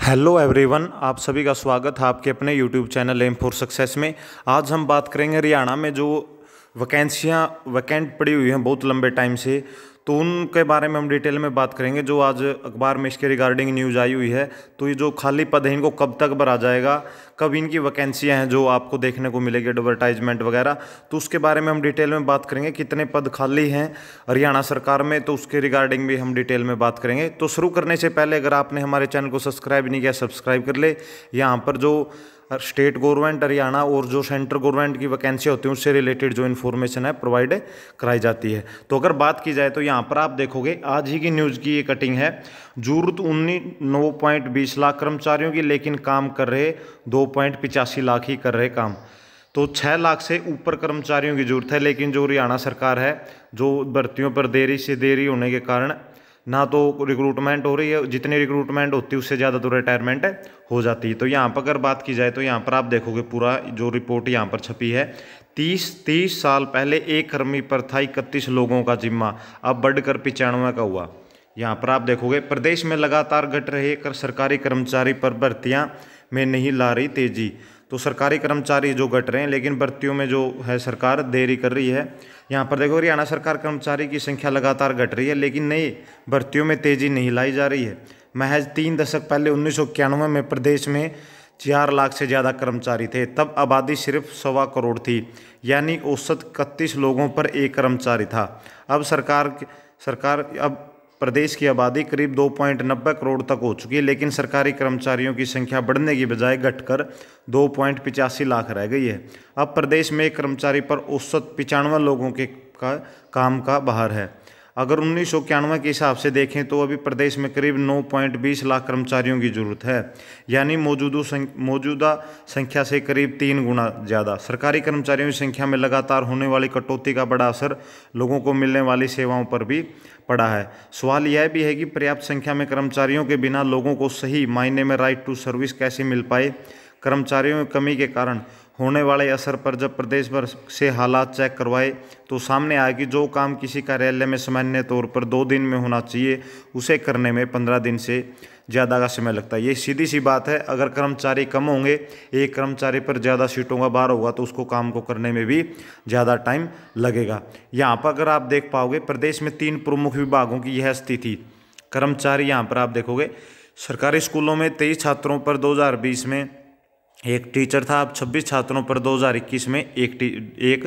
hello everyone आप सभी का स्वागत है आपके अपने YouTube channel M for success में आज हम बात करेंगे हरियाणा में जो वैकेंसियाँ वैकेंट पड़ी हुई हैं बहुत लंबे टाइम से तो उनके बारे में हम डिटेल में बात करेंगे जो आज अखबार में इसके रिगार्डिंग न्यूज़ आई हुई है तो ये जो खाली पद है इनको कब तक भरा जाएगा कब इनकी वैकेंसियाँ हैं जो आपको देखने को मिलेगी एडवर्टाइजमेंट वगैरह तो उसके बारे में हम डिटेल में बात करेंगे कितने पद खाली हैं हरियाणा सरकार में तो उसके रिगार्डिंग भी हम डिटेल में बात करेंगे तो शुरू करने से पहले अगर आपने हमारे चैनल को सब्सक्राइब नहीं किया सब्सक्राइब कर ले यहाँ पर जो स्टेट गवर्नमेंट हरियाणा और जो सेंट्रल गवर्नमेंट की वैकेंसी होती है उससे रिलेटेड जो इन्फॉर्मेशन है प्रोवाइड कराई जाती है तो अगर बात की जाए तो यहाँ पर आप देखोगे आज ही की न्यूज़ की ये कटिंग है जरूरत उन्नीस नौ पॉइंट बीस लाख कर्मचारियों की लेकिन काम कर रहे दो पॉइंट पिचासी लाख ही कर रहे काम तो छः लाख से ऊपर कर्मचारियों की जरूरत है लेकिन जो हरियाणा सरकार है जो भर्तियों पर देरी से देरी होने के कारण ना तो रिक्रूटमेंट हो रही है जितनी रिक्रूटमेंट होती है उससे ज़्यादा तो रिटायरमेंट हो जाती है तो यहाँ पर अगर बात की जाए तो यहाँ पर आप देखोगे पूरा जो रिपोर्ट यहाँ पर छपी है तीस तीस साल पहले एक कर्मी पर था इकतीस लोगों का जिम्मा अब बढ़कर पिचानवे का हुआ यहाँ पर आप देखोगे प्रदेश में लगातार घट रहे कर सरकारी कर्मचारी पर भर्तियाँ में नहीं ला रही तेजी तो सरकारी कर्मचारी जो घट रहे हैं लेकिन भर्तियों में जो है सरकार देरी कर रही है यहाँ पर देखो हरियाणा सरकार कर्मचारी की संख्या लगातार घट रही है लेकिन नई भर्तियों में तेज़ी नहीं लाई जा रही है महज तीन दशक पहले उन्नीस में प्रदेश में चार लाख से ज़्यादा कर्मचारी थे तब आबादी सिर्फ सवा करोड़ थी यानी औसत इकतीस लोगों पर एक कर्मचारी था अब सरकार सरकार अब प्रदेश की आबादी करीब दो पॉइंट नब्बे करोड़ तक हो चुकी है लेकिन सरकारी कर्मचारियों की संख्या बढ़ने की बजाय घटकर दो पॉइंट पिचासी लाख रह गई है अब प्रदेश में एक कर्मचारी पर औसत पिचानवे लोगों के का काम का बाहर है अगर उन्नीस सौ इक्यानवे के हिसाब से देखें तो अभी प्रदेश में करीब 9.20 लाख कर्मचारियों की जरूरत है यानी मौजूदा मौजूदा संख्या से करीब तीन गुना ज़्यादा सरकारी कर्मचारियों की संख्या में लगातार होने वाली कटौती का बड़ा असर लोगों को मिलने वाली सेवाओं पर भी पड़ा है सवाल यह भी है कि पर्याप्त संख्या में कर्मचारियों के बिना लोगों को सही मायने में राइट टू सर्विस कैसे मिल पाए कर्मचारियों की कमी के कारण होने वाले असर पर जब प्रदेश भर से हालात चेक करवाए तो सामने आया कि जो काम किसी कार्यालय में सामान्य तौर पर दो दिन में होना चाहिए उसे करने में पंद्रह दिन से ज़्यादा का समय लगता है ये सीधी सी बात है अगर कर्मचारी कम होंगे एक कर्मचारी पर ज़्यादा सीटों का बार होगा तो उसको काम को करने में भी ज़्यादा टाइम लगेगा यहाँ पर अगर आप देख पाओगे प्रदेश में तीन प्रमुख विभागों की यह स्थिति कर्मचारी यहाँ पर आप देखोगे सरकारी स्कूलों में तेईस छात्रों पर 2020 में एक टीचर था अब 26 छात्रों पर 2021 में एक टी, एक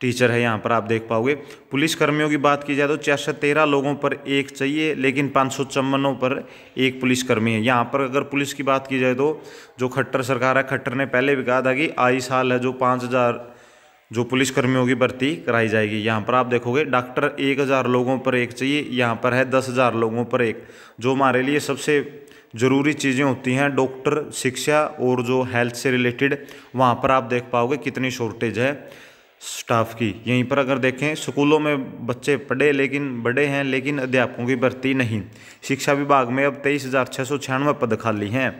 टीचर है यहाँ पर आप देख पाओगे पुलिस कर्मियों की बात की जाए तो चार तेरह लोगों पर एक चाहिए लेकिन पाँच सौ चौवनों पर एक पुलिसकर्मी है यहाँ पर अगर पुलिस की बात की जाए तो जो खट्टर सरकार है खट्टर ने पहले भी कहा था कि आई साल है जो पाँच हज़ार जो पुलिसकर्मियों की भर्ती कराई जाएगी यहाँ पर आप देखोगे डॉक्टर एक हज़ार लोगों पर एक चाहिए यहाँ पर है दस हज़ार लोगों पर एक जो हमारे लिए सबसे ज़रूरी चीज़ें होती हैं डॉक्टर शिक्षा और जो हेल्थ से रिलेटेड वहाँ पर आप देख पाओगे कितनी शॉर्टेज है स्टाफ की यहीं पर अगर देखें स्कूलों में बच्चे पढ़े लेकिन बड़े हैं लेकिन अध्यापकों की भर्ती नहीं शिक्षा विभाग में अब तेईस हज़ार छः सौ छियानवे पद खाली हैं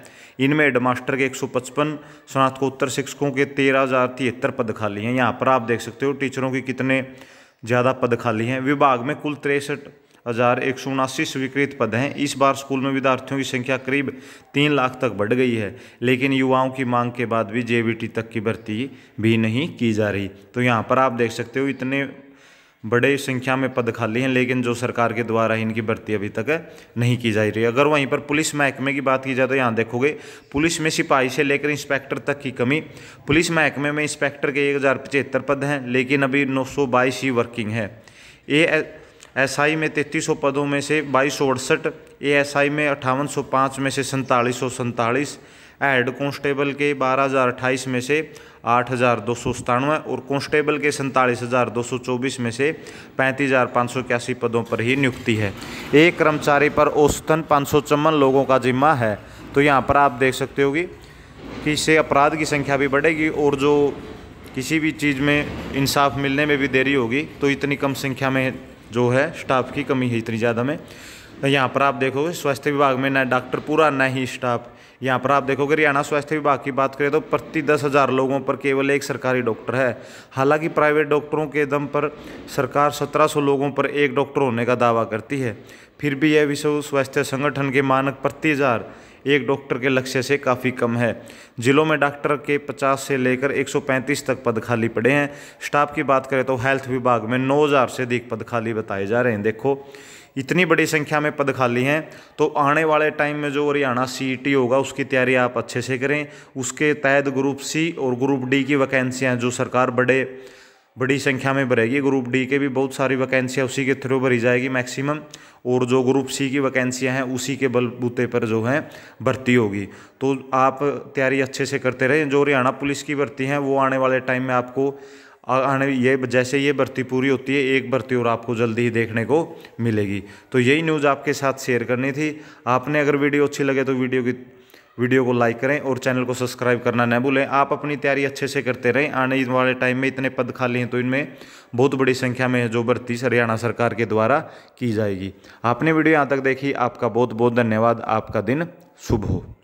इनमें हेडमास्टर के एक सौ पचपन स्नातकोत्तर शिक्षकों के तेरह हज़ार तिहत्तर पद खाली हैं यहाँ पर आप देख सकते हो टीचरों के कितने ज़्यादा पद खाली हैं विभाग में कुल तिरसठ हज़ार एक सौ उनासी स्वीकृत पद हैं इस बार स्कूल में विद्यार्थियों की संख्या करीब तीन लाख तक बढ़ गई है लेकिन युवाओं की मांग के बाद भी जे तक की भर्ती भी नहीं की जा रही तो यहाँ पर आप देख सकते हो इतने बड़े संख्या में पद खाली हैं लेकिन जो सरकार के द्वारा इनकी भर्ती अभी तक नहीं की जा रही अगर वहीं पर पुलिस महकमे की बात की जाए तो यहाँ देखोगे पुलिस में सिपाही से लेकर इंस्पेक्टर तक की कमी पुलिस महकमे में इंस्पेक्टर के एक हज़ार पचहत्तर पद हैं लेकिन अभी नौ सौ बाईस ही वर्किंग है ए एसआई में तैंतीस सौ पदों में से बाईस सौ अड़सठ ए एस आई में अट्ठावन सौ पाँच में से सैंतालीस सौ सैंतालीस हेड कॉन्स्टेबल के बारह हज़ार अट्ठाईस में से आठ हज़ार दो सौ सतानवे और कॉन्स्टेबल के सैंतालीस हज़ार दो सौ चौबीस में से पैंतीस हज़ार पाँच सौ इक्यासी पदों पर ही नियुक्ति है एक कर्मचारी पर औसतन पाँच सौ चौवन लोगों का जिम्मा है तो यहाँ पर आप देख सकते होगी कि इससे अपराध की संख्या भी बढ़ेगी और जो किसी भी चीज़ में इंसाफ मिलने में भी देरी होगी तो इतनी कम संख्या में जो है स्टाफ की कमी है इतनी ज़्यादा में तो यहाँ पर आप देखोगे स्वास्थ्य विभाग में ना डॉक्टर पूरा ना ही स्टाफ यहाँ पर आप देखोगे हरियाणा स्वास्थ्य विभाग की बात करें तो प्रति दस हज़ार लोगों पर केवल एक सरकारी डॉक्टर है हालांकि प्राइवेट डॉक्टरों के दम पर सरकार सत्रह सौ लोगों पर एक डॉक्टर होने का दावा करती है फिर भी यह विश्व स्वास्थ्य संगठन के मानक प्रति हज़ार एक डॉक्टर के लक्ष्य से काफ़ी कम है जिलों में डॉक्टर के 50 से लेकर 135 तक पद खाली पड़े हैं स्टाफ की बात करें तो हेल्थ विभाग में 9000 से अधिक पद खाली बताए जा रहे हैं देखो इतनी बड़ी संख्या में पद खाली हैं तो आने वाले टाइम में जो हरियाणा सी e होगा उसकी तैयारी आप अच्छे से करें उसके तहत ग्रुप सी और ग्रुप डी की वैकेंसियाँ जो सरकार बड़े बड़ी संख्या में भरेगी ग्रुप डी के भी बहुत सारी वैकेंसियाँ उसी के थ्रू भरी जाएगी मैक्सिमम और जो ग्रुप सी की वैकेंसियाँ हैं उसी के बलबूते पर जो है भर्ती होगी तो आप तैयारी अच्छे से करते रहें जो हरियाणा पुलिस की भर्ती हैं वो आने वाले टाइम में आपको आने ये जैसे ये भर्ती पूरी होती है एक भर्ती और आपको जल्दी ही देखने को मिलेगी तो यही न्यूज़ आपके साथ शेयर करनी थी आपने अगर वीडियो अच्छी लगे तो वीडियो की वीडियो को लाइक करें और चैनल को सब्सक्राइब करना न भूलें आप अपनी तैयारी अच्छे से करते रहें आने वाले टाइम में इतने पद खाली हैं तो इनमें बहुत बड़ी संख्या में जो भर्ती हरियाणा सरकार के द्वारा की जाएगी आपने वीडियो यहाँ तक देखी आपका बहुत बहुत धन्यवाद आपका दिन शुभ हो